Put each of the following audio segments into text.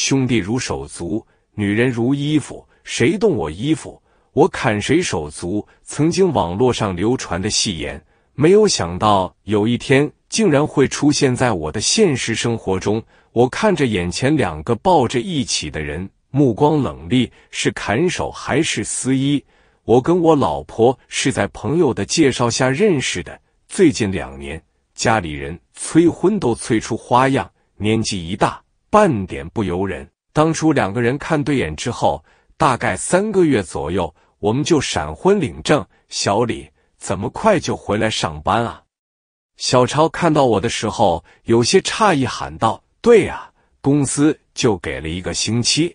兄弟如手足，女人如衣服，谁动我衣服，我砍谁手足。曾经网络上流传的戏言，没有想到有一天竟然会出现在我的现实生活中。我看着眼前两个抱着一起的人，目光冷厉，是砍手还是撕衣？我跟我老婆是在朋友的介绍下认识的，最近两年家里人催婚都催出花样，年纪一大。半点不由人。当初两个人看对眼之后，大概三个月左右，我们就闪婚领证。小李怎么快就回来上班啊？小超看到我的时候有些诧异，喊道：“对呀，公司就给了一个星期。”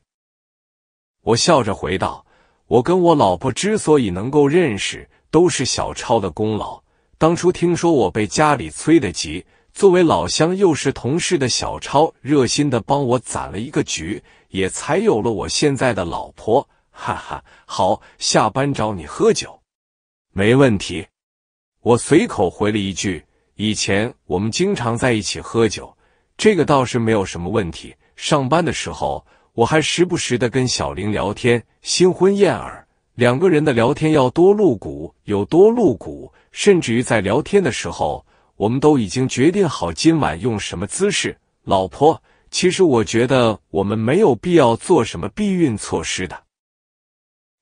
我笑着回道：“我跟我老婆之所以能够认识，都是小超的功劳。当初听说我被家里催得急。”作为老乡又是同事的小超，热心的帮我攒了一个局，也才有了我现在的老婆。哈哈，好，下班找你喝酒，没问题。我随口回了一句：“以前我们经常在一起喝酒，这个倒是没有什么问题。”上班的时候，我还时不时的跟小林聊天。新婚燕尔，两个人的聊天要多露骨有多露骨，甚至于在聊天的时候。我们都已经决定好今晚用什么姿势，老婆。其实我觉得我们没有必要做什么避孕措施的。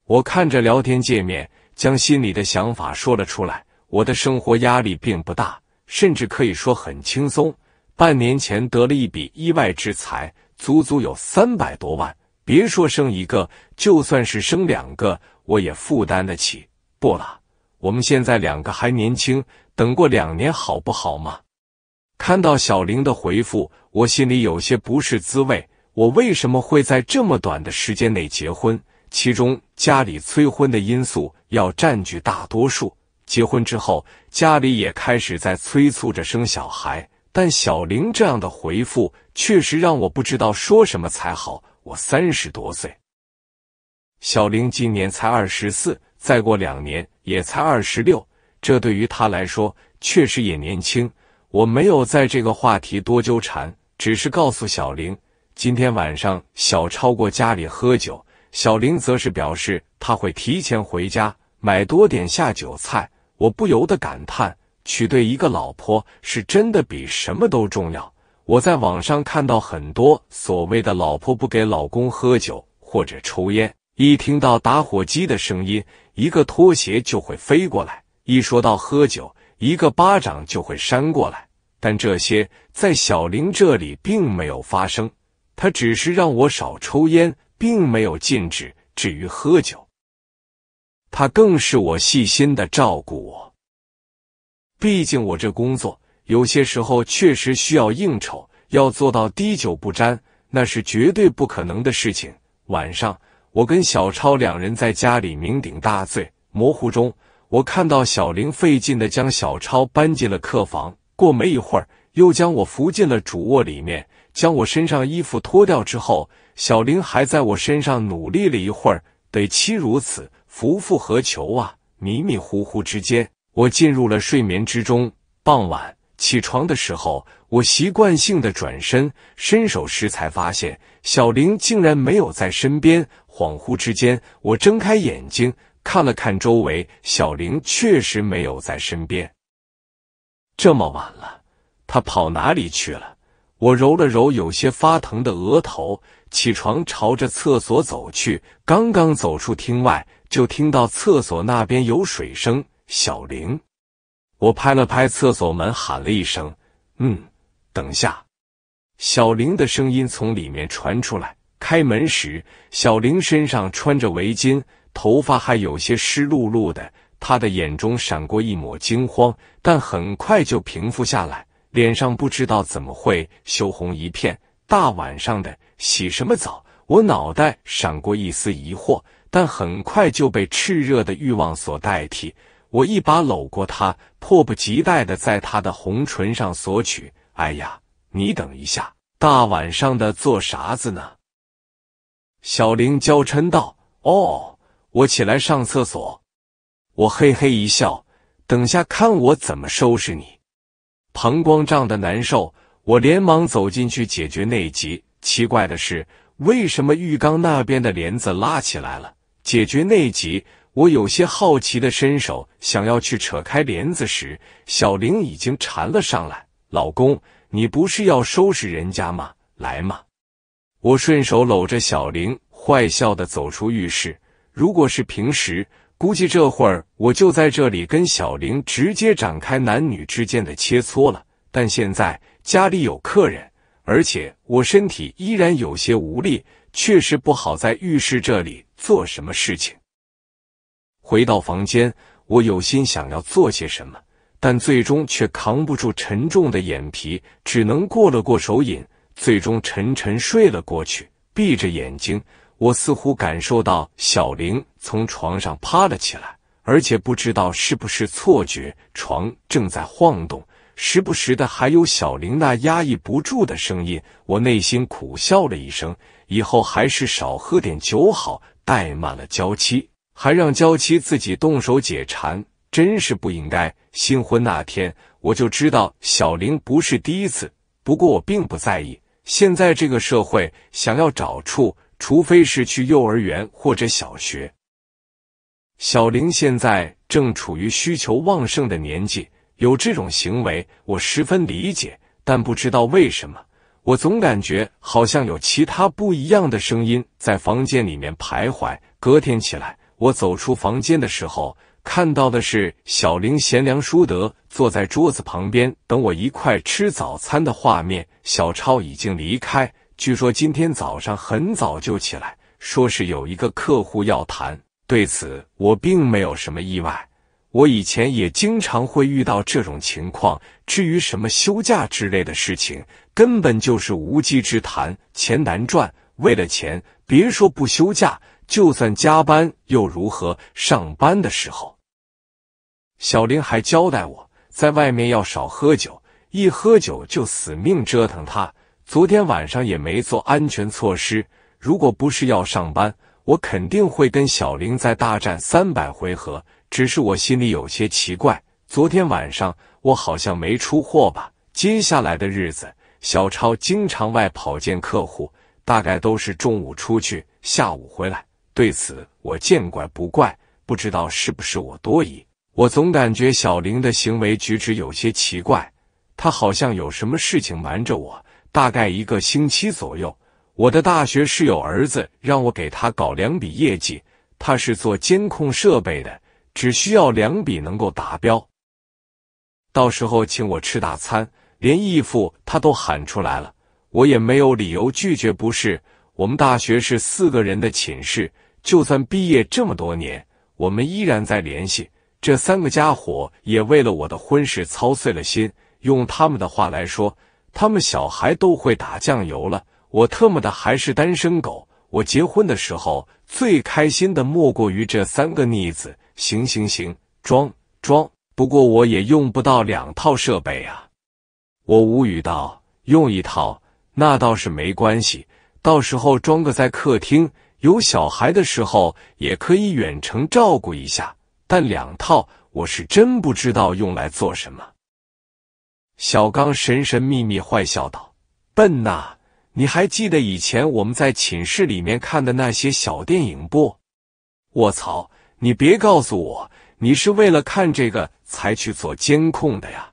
我看着聊天界面，将心里的想法说了出来。我的生活压力并不大，甚至可以说很轻松。半年前得了一笔意外之财，足足有三百多万。别说生一个，就算是生两个，我也负担得起。不了。我们现在两个还年轻，等过两年好不好嘛？看到小玲的回复，我心里有些不是滋味。我为什么会在这么短的时间内结婚？其中家里催婚的因素要占据大多数。结婚之后，家里也开始在催促着生小孩。但小玲这样的回复，确实让我不知道说什么才好。我三十多岁，小玲今年才二十四。再过两年也才二十六，这对于他来说确实也年轻。我没有在这个话题多纠缠，只是告诉小玲，今天晚上小超过家里喝酒。小玲则是表示他会提前回家买多点下酒菜。我不由得感叹，娶对一个老婆是真的比什么都重要。我在网上看到很多所谓的老婆不给老公喝酒或者抽烟，一听到打火机的声音。一个拖鞋就会飞过来，一说到喝酒，一个巴掌就会扇过来。但这些在小玲这里并没有发生，他只是让我少抽烟，并没有禁止。至于喝酒，他更是我细心的照顾我。毕竟我这工作有些时候确实需要应酬，要做到滴酒不沾，那是绝对不可能的事情。晚上。我跟小超两人在家里酩酊大醉，模糊中，我看到小玲费劲的将小超搬进了客房，过没一会儿，又将我扶进了主卧里面，将我身上衣服脱掉之后，小玲还在我身上努力了一会儿，得妻如此，夫复何求啊！迷迷糊糊之间，我进入了睡眠之中。傍晚起床的时候，我习惯性的转身伸手时，才发现小玲竟然没有在身边。恍惚之间，我睁开眼睛，看了看周围，小玲确实没有在身边。这么晚了，她跑哪里去了？我揉了揉有些发疼的额头，起床朝着厕所走去。刚刚走出厅外，就听到厕所那边有水声。小玲，我拍了拍厕所门，喊了一声：“嗯，等下。”小玲的声音从里面传出来。开门时，小玲身上穿着围巾，头发还有些湿漉漉的。她的眼中闪过一抹惊慌，但很快就平复下来，脸上不知道怎么会羞红一片。大晚上的洗什么澡？我脑袋闪过一丝疑惑，但很快就被炽热的欲望所代替。我一把搂过她，迫不及待地在她的红唇上索取。哎呀，你等一下，大晚上的做啥子呢？小玲娇嗔道：“哦，我起来上厕所。”我嘿嘿一笑，等下看我怎么收拾你。膀胱胀的难受，我连忙走进去解决内急。奇怪的是，为什么浴缸那边的帘子拉起来了？解决内急，我有些好奇的伸手想要去扯开帘子时，小玲已经缠了上来：“老公，你不是要收拾人家吗？来嘛！”我顺手搂着小玲，坏笑的走出浴室。如果是平时，估计这会儿我就在这里跟小玲直接展开男女之间的切磋了。但现在家里有客人，而且我身体依然有些无力，确实不好在浴室这里做什么事情。回到房间，我有心想要做些什么，但最终却扛不住沉重的眼皮，只能过了过手瘾。最终沉沉睡了过去，闭着眼睛，我似乎感受到小玲从床上爬了起来，而且不知道是不是错觉，床正在晃动，时不时的还有小玲那压抑不住的声音。我内心苦笑了一声，以后还是少喝点酒好，怠慢了娇妻，还让娇妻自己动手解馋，真是不应该。新婚那天我就知道小玲不是第一次。不过我并不在意，现在这个社会想要找处，除非是去幼儿园或者小学。小玲现在正处于需求旺盛的年纪，有这种行为我十分理解，但不知道为什么，我总感觉好像有其他不一样的声音在房间里面徘徊。隔天起来，我走出房间的时候。看到的是小玲贤良淑德坐在桌子旁边等我一块吃早餐的画面。小超已经离开，据说今天早上很早就起来，说是有一个客户要谈。对此，我并没有什么意外，我以前也经常会遇到这种情况。至于什么休假之类的事情，根本就是无稽之谈。钱难赚，为了钱，别说不休假。就算加班又如何？上班的时候，小林还交代我在外面要少喝酒，一喝酒就死命折腾他。昨天晚上也没做安全措施，如果不是要上班，我肯定会跟小林再大战三百回合。只是我心里有些奇怪，昨天晚上我好像没出货吧？接下来的日子，小超经常外跑见客户，大概都是中午出去，下午回来。对此我见怪不怪，不知道是不是我多疑，我总感觉小玲的行为举止有些奇怪，她好像有什么事情瞒着我。大概一个星期左右，我的大学室友儿子让我给他搞两笔业绩，他是做监控设备的，只需要两笔能够达标，到时候请我吃大餐，连义父他都喊出来了，我也没有理由拒绝，不是？我们大学是四个人的寝室。就算毕业这么多年，我们依然在联系。这三个家伙也为了我的婚事操碎了心。用他们的话来说，他们小孩都会打酱油了。我特么的还是单身狗。我结婚的时候最开心的莫过于这三个逆子。行行行，装装。不过我也用不到两套设备啊。我无语道：“用一套那倒是没关系，到时候装个在客厅。”有小孩的时候也可以远程照顾一下，但两套我是真不知道用来做什么。小刚神神秘秘坏笑道：“笨呐，你还记得以前我们在寝室里面看的那些小电影不？”卧槽！你别告诉我你是为了看这个才去做监控的呀！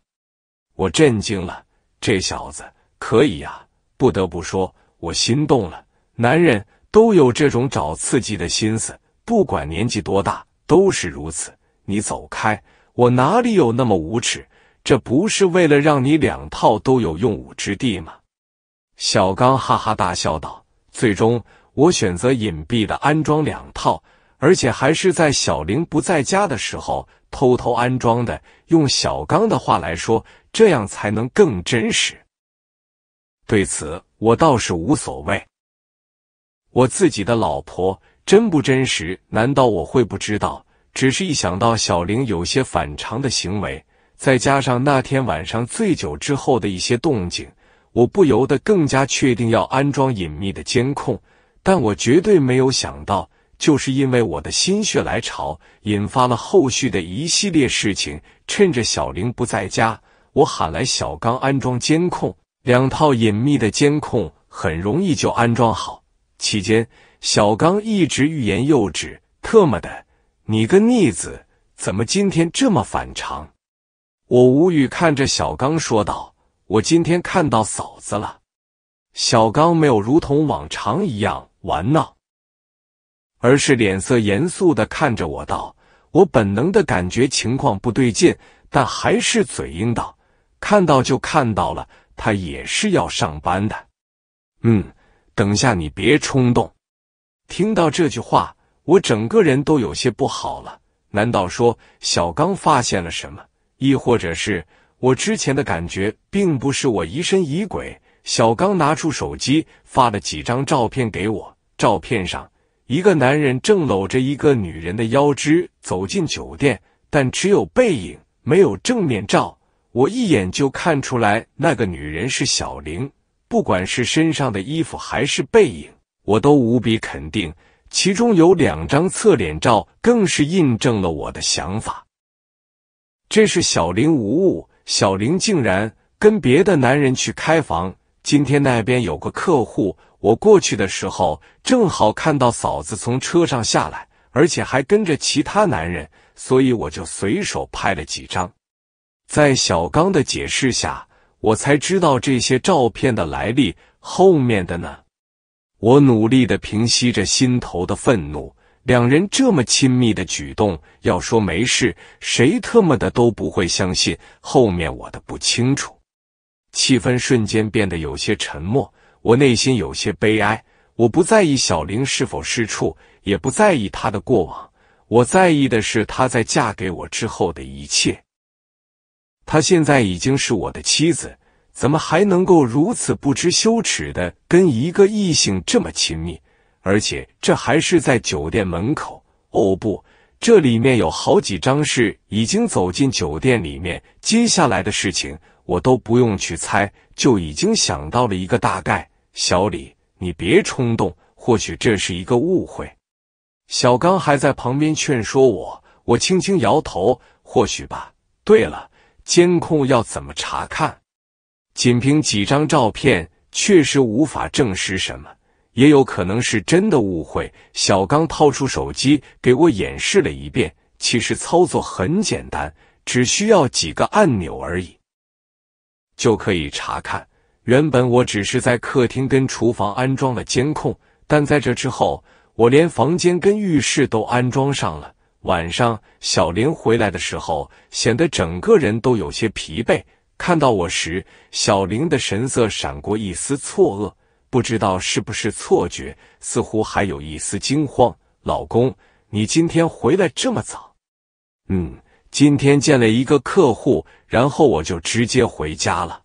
我震惊了，这小子可以呀，不得不说，我心动了，男人。都有这种找刺激的心思，不管年纪多大，都是如此。你走开，我哪里有那么无耻？这不是为了让你两套都有用武之地吗？小刚哈哈大笑道：“最终，我选择隐蔽的安装两套，而且还是在小玲不在家的时候偷偷安装的。用小刚的话来说，这样才能更真实。”对此，我倒是无所谓。我自己的老婆真不真实？难道我会不知道？只是一想到小玲有些反常的行为，再加上那天晚上醉酒之后的一些动静，我不由得更加确定要安装隐秘的监控。但我绝对没有想到，就是因为我的心血来潮，引发了后续的一系列事情。趁着小玲不在家，我喊来小刚安装监控，两套隐秘的监控很容易就安装好。期间，小刚一直欲言又止。特么的，你个逆子，怎么今天这么反常？我无语看着小刚说道：“我今天看到嫂子了。”小刚没有如同往常一样玩闹，而是脸色严肃的看着我道：“我本能的感觉情况不对劲，但还是嘴硬道：看到就看到了，他也是要上班的。”嗯。等下，你别冲动。听到这句话，我整个人都有些不好了。难道说小刚发现了什么？亦或者是我之前的感觉并不是我疑神疑鬼？小刚拿出手机，发了几张照片给我。照片上，一个男人正搂着一个女人的腰肢走进酒店，但只有背影，没有正面照。我一眼就看出来，那个女人是小玲。不管是身上的衣服还是背影，我都无比肯定。其中有两张侧脸照，更是印证了我的想法。这是小玲无误，小玲竟然跟别的男人去开房。今天那边有个客户，我过去的时候正好看到嫂子从车上下来，而且还跟着其他男人，所以我就随手拍了几张。在小刚的解释下。我才知道这些照片的来历，后面的呢？我努力的平息着心头的愤怒，两人这么亲密的举动，要说没事，谁特么的都不会相信。后面我的不清楚，气氛瞬间变得有些沉默，我内心有些悲哀。我不在意小玲是否是处，也不在意她的过往，我在意的是她在嫁给我之后的一切。她现在已经是我的妻子，怎么还能够如此不知羞耻的跟一个异性这么亲密？而且这还是在酒店门口。哦不，这里面有好几张是已经走进酒店里面。接下来的事情我都不用去猜，就已经想到了一个大概。小李，你别冲动，或许这是一个误会。小刚还在旁边劝说我，我轻轻摇头。或许吧。对了。监控要怎么查看？仅凭几张照片确实无法证实什么，也有可能是真的误会。小刚掏出手机给我演示了一遍，其实操作很简单，只需要几个按钮而已，就可以查看。原本我只是在客厅跟厨房安装了监控，但在这之后，我连房间跟浴室都安装上了。晚上，小玲回来的时候显得整个人都有些疲惫。看到我时，小玲的神色闪过一丝错愕，不知道是不是错觉，似乎还有一丝惊慌。老公，你今天回来这么早？嗯，今天见了一个客户，然后我就直接回家了。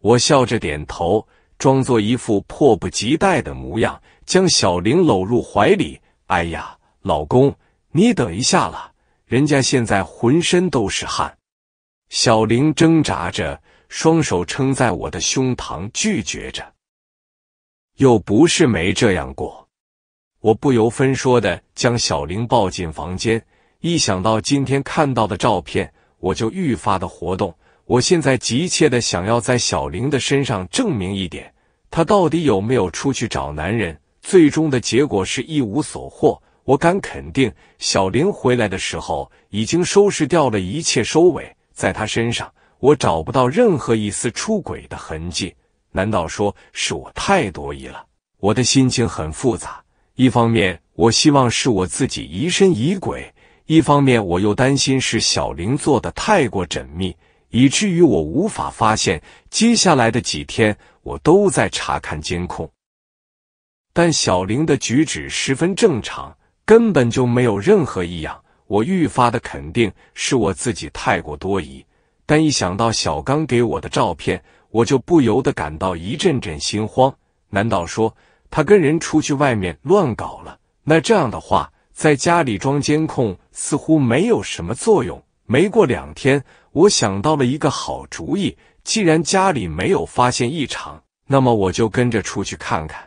我笑着点头，装作一副迫不及待的模样，将小玲搂入怀里。哎呀，老公！你等一下了，人家现在浑身都是汗。小玲挣扎着，双手撑在我的胸膛，拒绝着。又不是没这样过。我不由分说的将小玲抱进房间。一想到今天看到的照片，我就愈发的活动。我现在急切的想要在小玲的身上证明一点，她到底有没有出去找男人。最终的结果是一无所获。我敢肯定，小玲回来的时候已经收拾掉了一切收尾，在她身上我找不到任何一丝出轨的痕迹。难道说是我太多疑了？我的心情很复杂，一方面我希望是我自己疑神疑鬼，一方面我又担心是小玲做的太过缜密，以至于我无法发现。接下来的几天，我都在查看监控，但小玲的举止十分正常。根本就没有任何异样，我愈发的肯定是我自己太过多疑。但一想到小刚给我的照片，我就不由得感到一阵阵心慌。难道说他跟人出去外面乱搞了？那这样的话，在家里装监控似乎没有什么作用。没过两天，我想到了一个好主意。既然家里没有发现异常，那么我就跟着出去看看。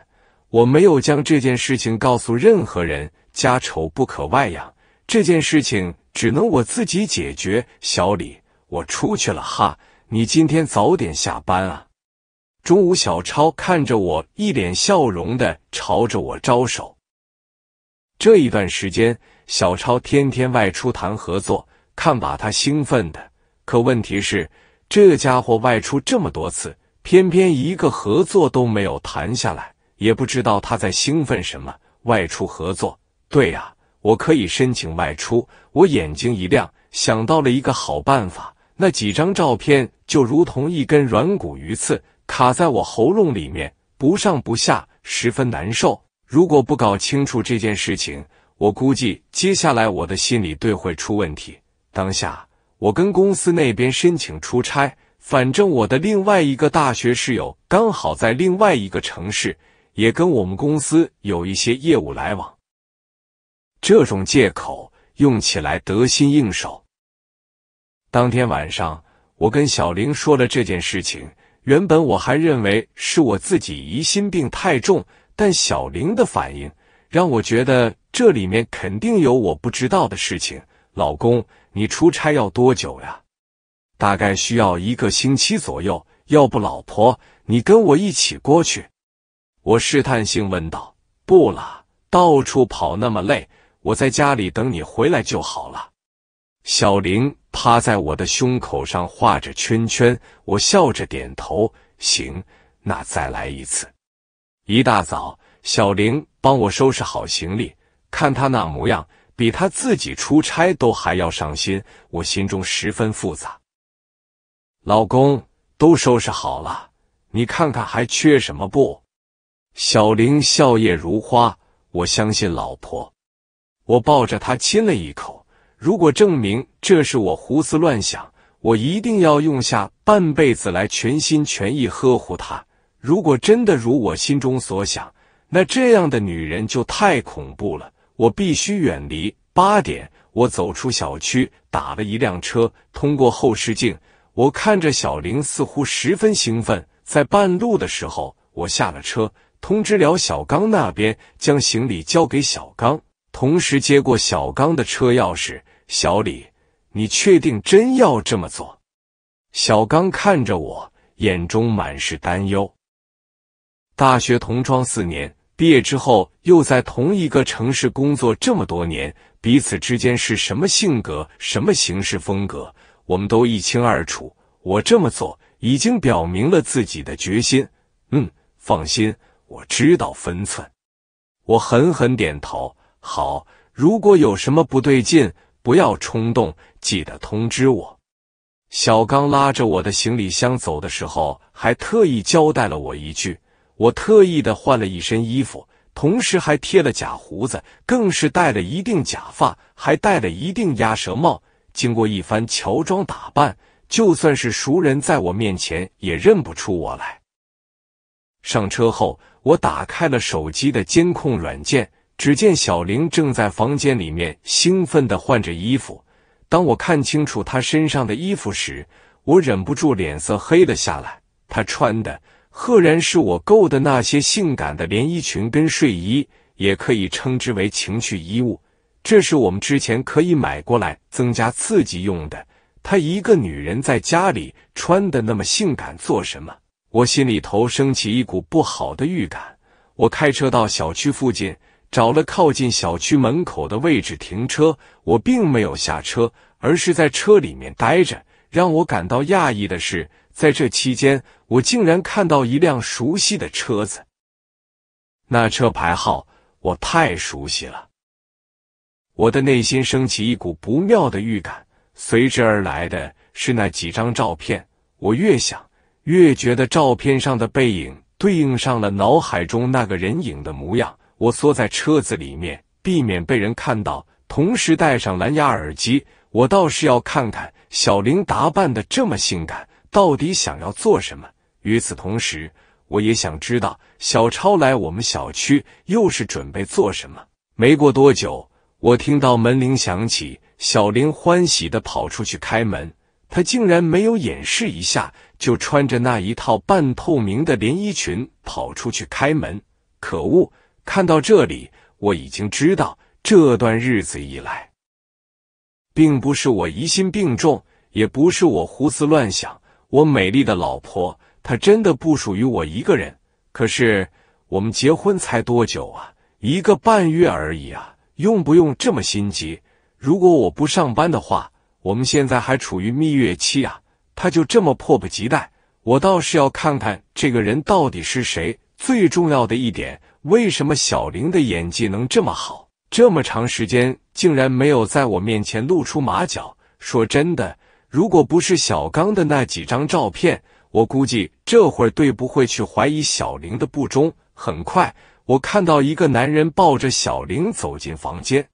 我没有将这件事情告诉任何人。家丑不可外扬，这件事情只能我自己解决。小李，我出去了哈，你今天早点下班啊。中午，小超看着我，一脸笑容的朝着我招手。这一段时间，小超天天外出谈合作，看把他兴奋的。可问题是，这家伙外出这么多次，偏偏一个合作都没有谈下来，也不知道他在兴奋什么。外出合作。对呀，我可以申请外出。我眼睛一亮，想到了一个好办法。那几张照片就如同一根软骨鱼刺，卡在我喉咙里面，不上不下，十分难受。如果不搞清楚这件事情，我估计接下来我的心理对会出问题。当下，我跟公司那边申请出差，反正我的另外一个大学室友刚好在另外一个城市，也跟我们公司有一些业务来往。这种借口用起来得心应手。当天晚上，我跟小玲说了这件事情。原本我还认为是我自己疑心病太重，但小玲的反应让我觉得这里面肯定有我不知道的事情。老公，你出差要多久呀？大概需要一个星期左右。要不，老婆，你跟我一起过去？我试探性问道。不了，到处跑那么累。我在家里等你回来就好了。小玲趴在我的胸口上画着圈圈，我笑着点头。行，那再来一次。一大早，小玲帮我收拾好行李，看她那模样，比她自己出差都还要上心，我心中十分复杂。老公，都收拾好了，你看看还缺什么不？小玲笑靥如花，我相信老婆。我抱着她亲了一口。如果证明这是我胡思乱想，我一定要用下半辈子来全心全意呵护她。如果真的如我心中所想，那这样的女人就太恐怖了，我必须远离。八点，我走出小区，打了一辆车。通过后视镜，我看着小玲，似乎十分兴奋。在半路的时候，我下了车，通知了小刚那边，将行李交给小刚。同时接过小刚的车钥匙，小李，你确定真要这么做？小刚看着我，眼中满是担忧。大学同窗四年，毕业之后又在同一个城市工作这么多年，彼此之间是什么性格、什么行事风格，我们都一清二楚。我这么做已经表明了自己的决心。嗯，放心，我知道分寸。我狠狠点头。好，如果有什么不对劲，不要冲动，记得通知我。小刚拉着我的行李箱走的时候，还特意交代了我一句。我特意的换了一身衣服，同时还贴了假胡子，更是戴了一顶假发，还戴了一顶鸭舌帽。经过一番乔装打扮，就算是熟人在我面前也认不出我来。上车后，我打开了手机的监控软件。只见小玲正在房间里面兴奋的换着衣服。当我看清楚她身上的衣服时，我忍不住脸色黑了下来。她穿的赫然是我购的那些性感的连衣裙跟睡衣，也可以称之为情趣衣物。这是我们之前可以买过来增加刺激用的。她一个女人在家里穿的那么性感，做什么？我心里头升起一股不好的预感。我开车到小区附近。找了靠近小区门口的位置停车，我并没有下车，而是在车里面待着。让我感到讶异的是，在这期间，我竟然看到一辆熟悉的车子，那车牌号我太熟悉了。我的内心升起一股不妙的预感，随之而来的是那几张照片。我越想越觉得照片上的背影对应上了脑海中那个人影的模样。我缩在车子里面，避免被人看到，同时戴上蓝牙耳机。我倒是要看看小玲打扮的这么性感，到底想要做什么。与此同时，我也想知道小超来我们小区又是准备做什么。没过多久，我听到门铃响起，小玲欢喜的跑出去开门，她竟然没有掩饰一下，就穿着那一套半透明的连衣裙跑出去开门。可恶！看到这里，我已经知道这段日子以来，并不是我疑心病重，也不是我胡思乱想。我美丽的老婆，她真的不属于我一个人。可是我们结婚才多久啊？一个半月而已啊！用不用这么心急？如果我不上班的话，我们现在还处于蜜月期啊！他就这么迫不及待？我倒是要看看这个人到底是谁。最重要的一点。为什么小玲的演技能这么好？这么长时间竟然没有在我面前露出马脚。说真的，如果不是小刚的那几张照片，我估计这会儿对不会去怀疑小玲的不忠。很快，我看到一个男人抱着小玲走进房间，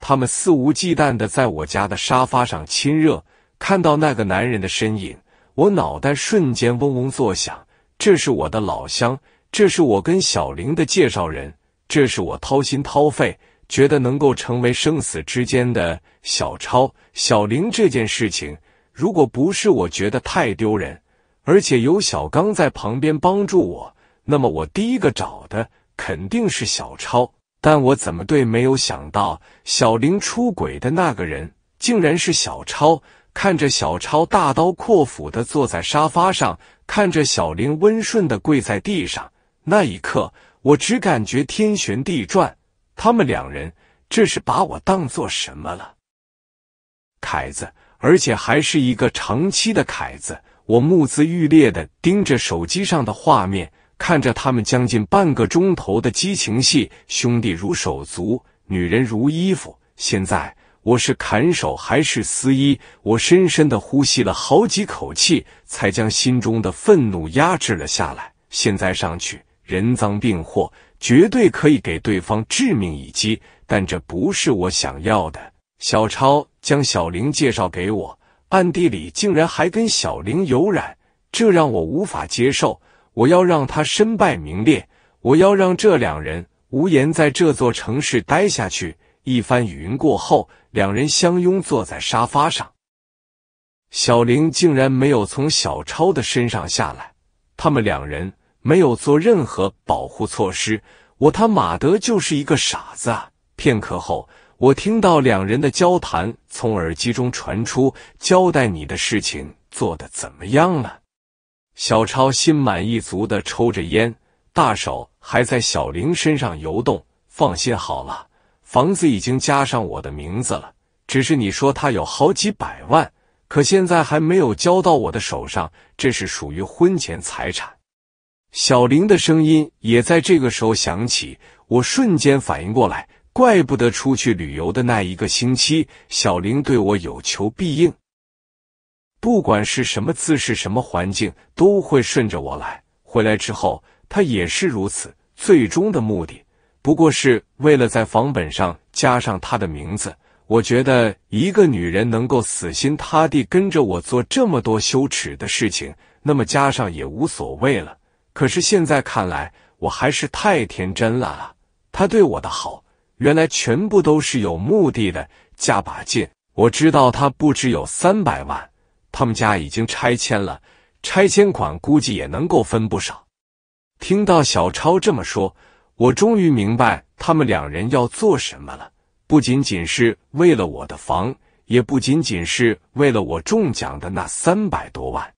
他们肆无忌惮的在我家的沙发上亲热。看到那个男人的身影，我脑袋瞬间嗡嗡作响。这是我的老乡。这是我跟小玲的介绍人，这是我掏心掏肺觉得能够成为生死之间的小超、小玲这件事情，如果不是我觉得太丢人，而且有小刚在旁边帮助我，那么我第一个找的肯定是小超。但我怎么对没有想到，小玲出轨的那个人竟然是小超。看着小超大刀阔斧的坐在沙发上，看着小玲温顺的跪在地上。那一刻，我只感觉天旋地转。他们两人这是把我当做什么了？凯子，而且还是一个长期的凯子。我目眦欲裂的盯着手机上的画面，看着他们将近半个钟头的激情戏。兄弟如手足，女人如衣服。现在我是砍手还是撕衣？我深深的呼吸了好几口气，才将心中的愤怒压制了下来。现在上去。人赃并获，绝对可以给对方致命一击，但这不是我想要的。小超将小玲介绍给我，暗地里竟然还跟小玲有染，这让我无法接受。我要让他身败名裂，我要让这两人无颜在这座城市待下去。一番语音过后，两人相拥坐在沙发上，小玲竟然没有从小超的身上下来，他们两人。没有做任何保护措施，我他妈的就是一个傻子啊！片刻后，我听到两人的交谈从耳机中传出：“交代你的事情做得怎么样了？”小超心满意足的抽着烟，大手还在小玲身上游动。放心好了，房子已经加上我的名字了。只是你说他有好几百万，可现在还没有交到我的手上，这是属于婚前财产。小玲的声音也在这个时候响起，我瞬间反应过来，怪不得出去旅游的那一个星期，小玲对我有求必应，不管是什么姿势、什么环境，都会顺着我来。回来之后，她也是如此。最终的目的不过是为了在房本上加上她的名字。我觉得一个女人能够死心塌地跟着我做这么多羞耻的事情，那么加上也无所谓了。可是现在看来，我还是太天真了。他对我的好，原来全部都是有目的的。加把劲！我知道他不只有三百万，他们家已经拆迁了，拆迁款估计也能够分不少。听到小超这么说，我终于明白他们两人要做什么了。不仅仅是为了我的房，也不仅仅是为了我中奖的那三百多万。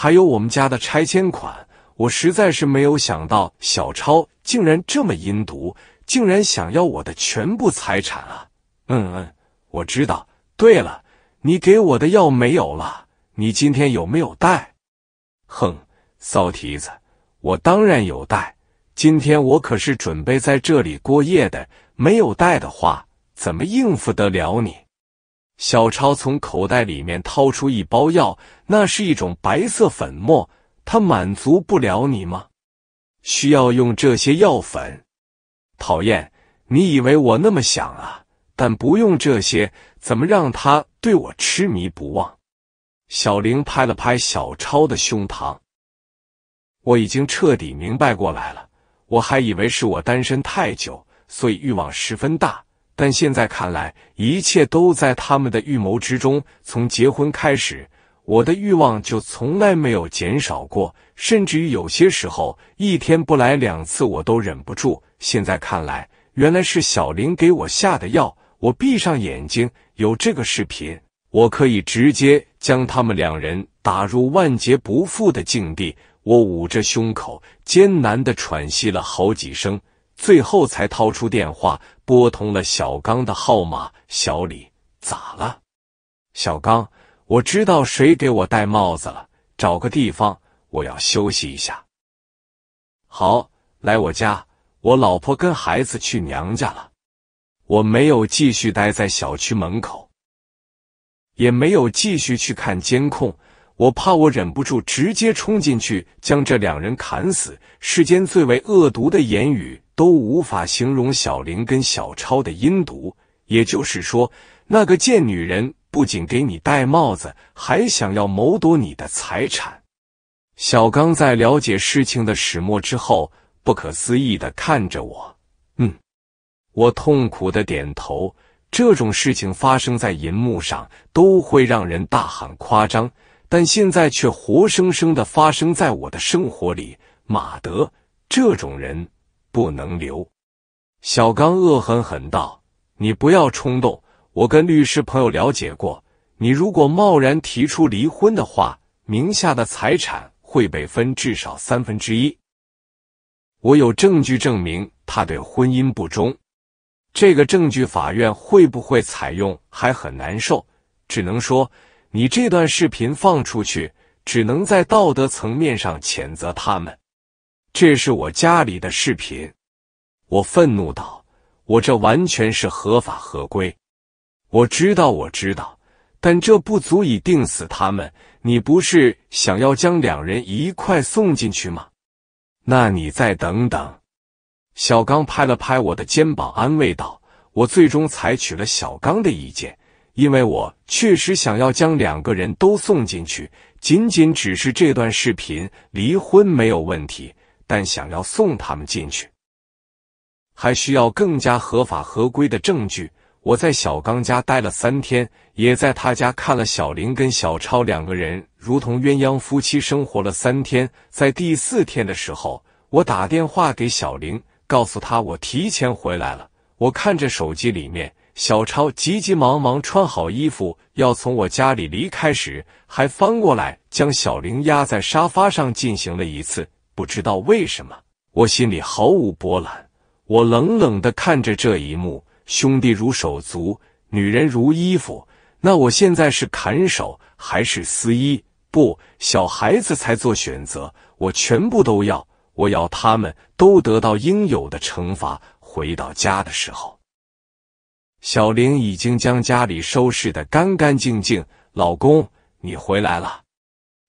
还有我们家的拆迁款，我实在是没有想到小超竟然这么阴毒，竟然想要我的全部财产啊！嗯嗯，我知道。对了，你给我的药没有了？你今天有没有带？哼，骚蹄子，我当然有带。今天我可是准备在这里过夜的，没有带的话，怎么应付得了你？小超从口袋里面掏出一包药，那是一种白色粉末。他满足不了你吗？需要用这些药粉？讨厌！你以为我那么想啊？但不用这些，怎么让他对我痴迷不忘？小玲拍了拍小超的胸膛。我已经彻底明白过来了。我还以为是我单身太久，所以欲望十分大。但现在看来，一切都在他们的预谋之中。从结婚开始，我的欲望就从来没有减少过，甚至于有些时候，一天不来两次我都忍不住。现在看来，原来是小林给我下的药。我闭上眼睛，有这个视频，我可以直接将他们两人打入万劫不复的境地。我捂着胸口，艰难地喘息了好几声。最后才掏出电话，拨通了小刚的号码。小李，咋了？小刚，我知道谁给我戴帽子了。找个地方，我要休息一下。好，来我家，我老婆跟孩子去娘家了。我没有继续待在小区门口，也没有继续去看监控，我怕我忍不住直接冲进去将这两人砍死。世间最为恶毒的言语。都无法形容小玲跟小超的阴毒，也就是说，那个贱女人不仅给你戴帽子，还想要谋夺你的财产。小刚在了解事情的始末之后，不可思议的看着我，嗯，我痛苦的点头。这种事情发生在银幕上，都会让人大喊夸张，但现在却活生生的发生在我的生活里。马德，这种人！不能留，小刚恶狠狠道：“你不要冲动，我跟律师朋友了解过，你如果贸然提出离婚的话，名下的财产会被分至少三分之一。我有证据证明他对婚姻不忠，这个证据法院会不会采用还很难受。只能说，你这段视频放出去，只能在道德层面上谴责他们。”这是我家里的视频，我愤怒道：“我这完全是合法合规。”我知道，我知道，但这不足以定死他们。你不是想要将两人一块送进去吗？那你再等等。”小刚拍了拍我的肩膀，安慰道：“我最终采取了小刚的意见，因为我确实想要将两个人都送进去。仅仅只是这段视频，离婚没有问题。”但想要送他们进去，还需要更加合法合规的证据。我在小刚家待了三天，也在他家看了小林跟小超两个人，如同鸳鸯夫妻生活了三天。在第四天的时候，我打电话给小林，告诉他我提前回来了。我看着手机里面，小超急急忙忙穿好衣服要从我家里离开时，还翻过来将小林压在沙发上进行了一次。不知道为什么，我心里毫无波澜。我冷冷的看着这一幕，兄弟如手足，女人如衣服。那我现在是砍手还是撕衣？不，小孩子才做选择。我全部都要，我要他们都得到应有的惩罚。回到家的时候，小玲已经将家里收拾的干干净净。老公，你回来了。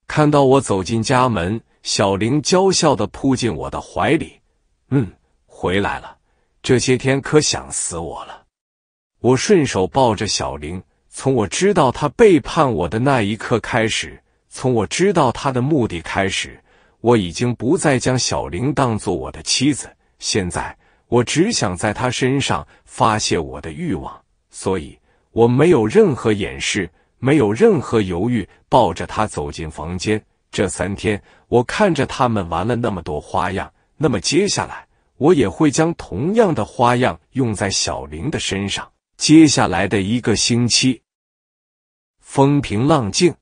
看到我走进家门。小玲娇笑的扑进我的怀里，嗯，回来了，这些天可想死我了。我顺手抱着小玲，从我知道她背叛我的那一刻开始，从我知道她的目的开始，我已经不再将小玲当做我的妻子。现在，我只想在她身上发泄我的欲望，所以，我没有任何掩饰，没有任何犹豫，抱着她走进房间。这三天，我看着他们玩了那么多花样。那么接下来，我也会将同样的花样用在小玲的身上。接下来的一个星期，风平浪静。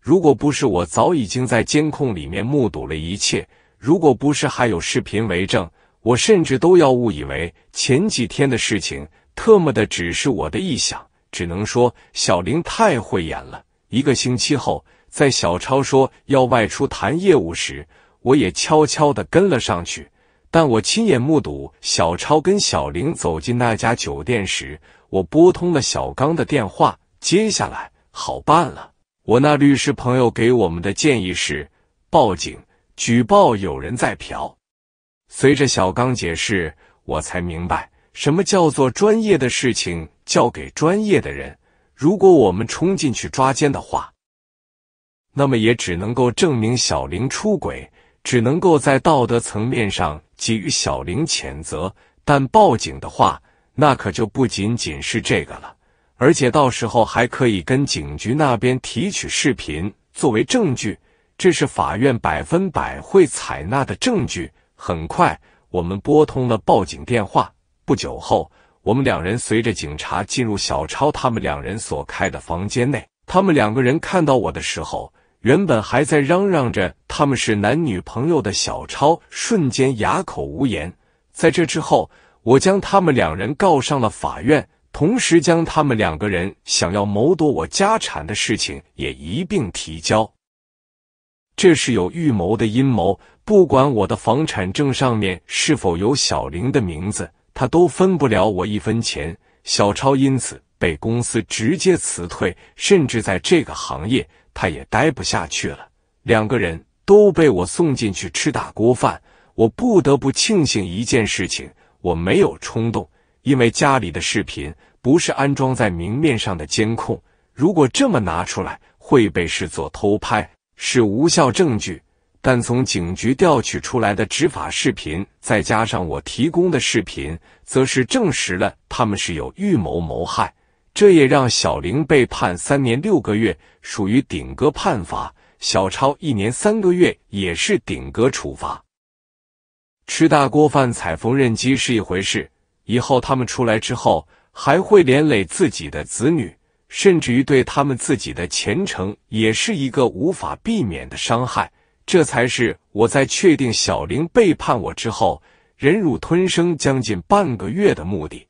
如果不是我早已经在监控里面目睹了一切，如果不是还有视频为证，我甚至都要误以为前几天的事情特么的只是我的臆想。只能说，小玲太会演了。一个星期后。在小超说要外出谈业务时，我也悄悄地跟了上去。但我亲眼目睹小超跟小玲走进那家酒店时，我拨通了小刚的电话。接下来好办了，我那律师朋友给我们的建议是：报警，举报有人在嫖。随着小刚解释，我才明白什么叫做专业的事情交给专业的人。如果我们冲进去抓奸的话，那么也只能够证明小玲出轨，只能够在道德层面上给予小玲谴责。但报警的话，那可就不仅仅是这个了，而且到时候还可以跟警局那边提取视频作为证据，这是法院百分百会采纳的证据。很快，我们拨通了报警电话。不久后，我们两人随着警察进入小超他们两人所开的房间内。他们两个人看到我的时候。原本还在嚷嚷着他们是男女朋友的小超，瞬间哑口无言。在这之后，我将他们两人告上了法院，同时将他们两个人想要谋夺我家产的事情也一并提交。这是有预谋的阴谋，不管我的房产证上面是否有小玲的名字，他都分不了我一分钱。小超因此被公司直接辞退，甚至在这个行业。他也待不下去了，两个人都被我送进去吃大锅饭。我不得不庆幸一件事情，我没有冲动，因为家里的视频不是安装在明面上的监控，如果这么拿出来会被视作偷拍，是无效证据。但从警局调取出来的执法视频，再加上我提供的视频，则是证实了他们是有预谋谋害。这也让小玲被判三年六个月，属于顶格判罚；小超一年三个月也是顶格处罚。吃大锅饭、踩缝纫机是一回事，以后他们出来之后还会连累自己的子女，甚至于对他们自己的前程也是一个无法避免的伤害。这才是我在确定小玲背叛我之后，忍辱吞声将近半个月的目的。